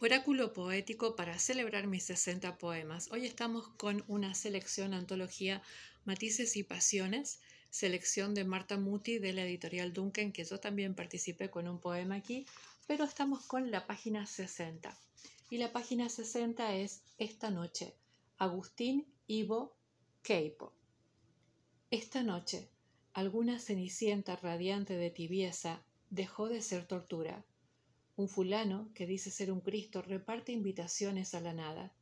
Oráculo poético para celebrar mis 60 poemas. Hoy estamos con una selección antología Matices y Pasiones, selección de Marta Muti de la editorial Duncan, que yo también participé con un poema aquí, pero estamos con la página 60. Y la página 60 es Esta noche, Agustín Ivo Keipo. Esta noche, alguna cenicienta radiante de tibieza dejó de ser tortura un fulano, que dice ser un Cristo, reparte invitaciones a la nada.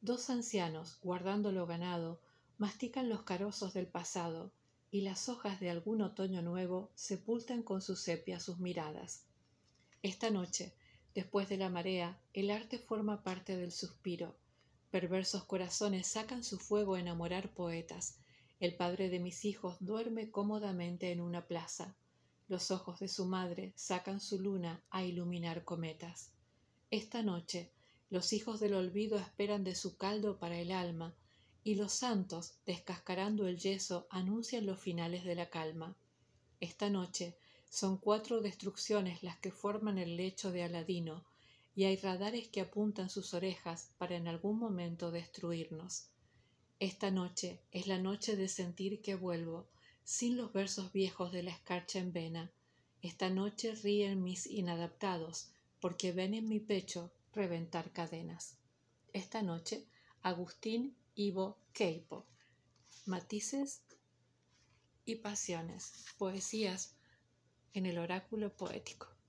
Dos ancianos, guardando lo ganado, mastican los carozos del pasado, y las hojas de algún otoño nuevo sepultan con su sepia sus miradas. Esta noche, después de la marea, el arte forma parte del suspiro. Perversos corazones sacan su fuego a enamorar poetas. El padre de mis hijos duerme cómodamente en una plaza. Los ojos de su madre sacan su luna a iluminar cometas. Esta noche los hijos del olvido esperan de su caldo para el alma, y los santos, descascarando el yeso, anuncian los finales de la calma. Esta noche son cuatro destrucciones las que forman el lecho de Aladino, y hay radares que apuntan sus orejas para en algún momento destruirnos. Esta noche es la noche de sentir que vuelvo, sin los versos viejos de la escarcha en vena. Esta noche ríen mis inadaptados, porque ven en mi pecho reventar cadenas. Esta noche, Agustín Ivo Keipo. Matices y pasiones, poesías en el oráculo poético.